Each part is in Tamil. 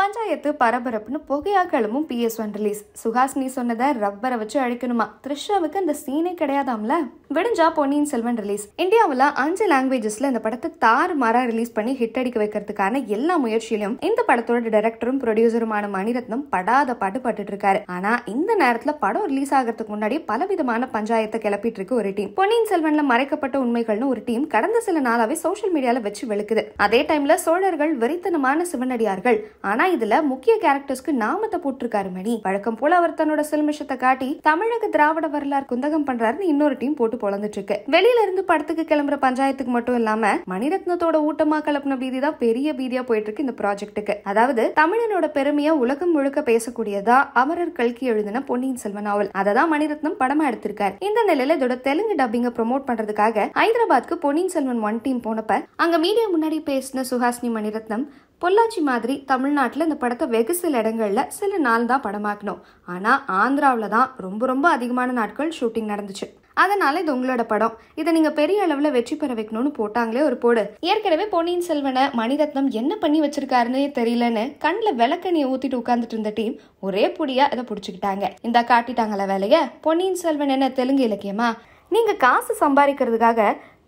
பஞ்சாயத்து பரபரப்புன்னு புகையா கிளம்பும் பிஎஸ் ஒன் ரிலீஸ் நீ சொன்னதை ரப்பரை வச்சு அழிக்கணுமா த்ரிஷாவுக்கு அந்த சீனே கிடையாதாம்ல விடுஞ்சா பொன்னியின் செல்வன் ரிலீஸ் இந்தியாவில் அஞ்சு லாங்குவேஜஸ்ல இந்த படத்தை தாறு மாறா ரிலீஸ் பண்ணி ஹிட் அடிக்க வைக்கிறதுக்கான எல்லா முயற்சியிலும் இந்த படத்தோட டைரக்டரும் ப்ரொடியூசருமான மணிரத்னம் படாத பாட்டு பட்டுட்டு இருக்காரு ஆனா இந்த நேரத்துல படம் ரிலீஸ் ஆகிறதுக்கு முன்னாடி பலவிதமான பஞ்சாயத்தை கிளப்பிட்டு இருக்கு ஒரு டீம் பொன்னியின் செல்வன்ல மறைக்கப்பட்ட உண்மைகள்னு ஒரு டீம் கடந்த சில நாளாவே சோசியல் மீடியால வச்சு வெளுக்குது அதே டைம்ல சோழர்கள் வெறித்தனமான சிவனடியார்கள் ஆனா இதுல முக்கிய கேரக்டர்ஸ்க்கு நாமத்தை போட்டிருக்காரு மணி வழக்கம் போல அவர் தன்னோட செல்மிஷத்தை காட்டி தமிழக திராவிட வரலாறு குந்தகம் பண்றாருன்னு இன்னொரு டீம் போட்டு பொழந்துட்டு இருக்கு வெளியில இருந்து படத்துக்கு கிளம்புற பஞ்சாயத்துக்கு மட்டும் இல்லாம மணிரத்னத்தோட ஊட்டமா கலப்பின பீதி தான் பெரிய பீதியா போயிட்டு இருக்கு இந்த ப்ராஜெக்ட்டுக்கு அதாவது தமிழனோட பெருமையா உலகம் முழுக்க பேசக்கூடியதா அமரர் கல்கி எழுதின பொன்னியின் செல்வன் நாவல் அதான் மணிரத்னம் படமா எடுத்திருக்காரு இந்த நிலையில இதோட தெலுங்கு டப்பிங்க ப்ரொமோட் பண்றதுக்காக ஹைதராபாத்க்கு பொன்னியின் செல்வன் ஒன் டீம் போனப்ப அங்க மீடியா முன்னாடி பேசின சுஹாஸ்னி மணிரத்னம் பொள்ளாச்சி மாதிரி தமிழ்நாட்டில் இந்த படத்தை வெகு சில இடங்களில் சில நாள் தான் படமாக்கணும் ஆனால் ஆந்திராவில் தான் ரொம்ப ரொம்ப அதிகமான நாட்கள் ஷூட்டிங் நடந்துச்சு அதனால இது உங்களோட படம் இதை நீங்க பெரிய அளவுல வெற்றி பெற வைக்கணும்னு போட்டாங்களே ஒரு போடு ஏற்கனவே பொன்னியின் செல்வனை மணிரத்னம் என்ன பண்ணி வச்சிருக்காருன்னு தெரியலன்னு கண்ணில் விளக்கண்ணியை ஊத்திட்டு உட்கார்ந்துட்டு இருந்த டீம் ஒரே புடியா இதை பிடிச்சிக்கிட்டாங்க இந்த காட்டிட்டாங்களா வேலைய பொன்னியின் செல்வன் என்ன தெலுங்கு இலக்கியமா நீங்க காசு சம்பாதிக்கிறதுக்காக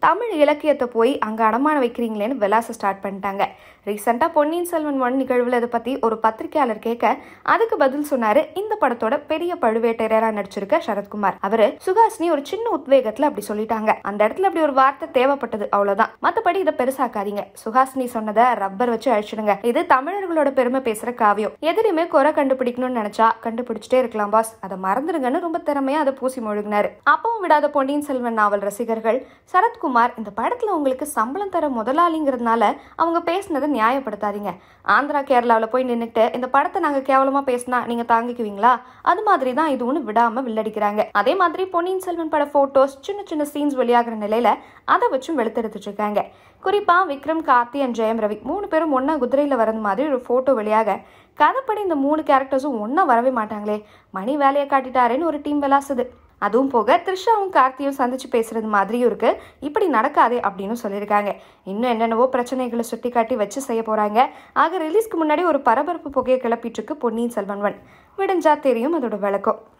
தமிழ் இலக்கியத்தை போய் அங்கே அடமான வைக்கிறீங்களேன்னு விளாச ஸ்டார்ட் பண்ணிட்டாங்க ரீசெண்டாக பொன்னியின் செல்வன் ஒன் நிகழ்வில் இதை பற்றி ஒரு பத்திரிகையாளர் கேட்க அதுக்கு பதில் சொன்னார் இந்த படத்தோட பெரிய பழுவேட்டரையராக நடிச்சிருக்க சரத்குமார் அவர் சுகாசினி ஒரு சின்ன உத்வேகத்தில் அப்படி சொல்லிட்டாங்க அந்த இடத்துல அப்படி ஒரு வார்த்தை தேவைப்பட்டது அவ்வளோதான் மற்றபடி இதை பெருசாக்காதீங்க சுகாசினி சொன்னதை ரப்பர் வச்சு அழிச்சிடுங்க இது தமிழர்களோட பெருமை பேசுகிற காவியம் எதிரியுமே குறை கண்டுபிடிக்கணும்னு நினச்சா கண்டுபிடிச்சிட்டே இருக்கலாம் பாஸ் அதை மறந்துடுங்கன்னு ரொம்ப திறமையாக அதை பூசி மொழுகினார் அப்பவும் விடாத பொன்னியின் செல்வன் நாவல் ரசிகர்கள் சரத்குமார் குமார் இந்த படத்தில் உங்களுக்கு சம்பளம் தர முதலாளிங்கிறதுனால அவங்க பேசினதை நியாயப்படுத்தாதீங்க ஆந்திரா கேரளாவில் போய் நின்றுட்டு இந்த படத்தை நாங்கள் கேவலமாக பேசினா நீங்கள் தாங்கிக்குவீங்களா அது மாதிரி தான் இது ஒன்று விடாமல் வில்லடிக்கிறாங்க அதே மாதிரி பொன்னியின் செல்வன் பட ஃபோட்டோஸ் சின்ன சின்ன சீன்ஸ் வெளியாகிற நிலையில் அதை வச்சும் வெளுத்தெடுத்துட்டு இருக்காங்க குறிப்பாக விக்ரம் கார்த்தி அண்ட் ஜெயம் ரவி மூணு பேரும் ஒன்றா குதிரையில் வரது மாதிரி ஒரு ஃபோட்டோ வெளியாக கதைப்படி இந்த மூணு கேரக்டர்ஸும் ஒன்றா வரவே மாட்டாங்களே மணி வேலையை காட்டிட்டாருன்னு ஒரு டீம் விளாசுது அதுவும் போக த்ரிஷாவும் கார்த்தியும் சந்திச்சு பேசுறது மாதிரியும் இருக்கு இப்படி நடக்காதே அப்படின்னு சொல்லியிருக்காங்க இன்னும் என்னென்னவோ பிரச்சனைகளை சுட்டி காட்டி வச்சு செய்ய போறாங்க ஆக ரிலீஸ்க்கு முன்னாடி ஒரு பரபரப்பு புகையை கிளப்பிட்டு இருக்கு பொன்னியின் செல்வன்வன் விடிஞ்சா தெரியும் அதோட விளக்கம்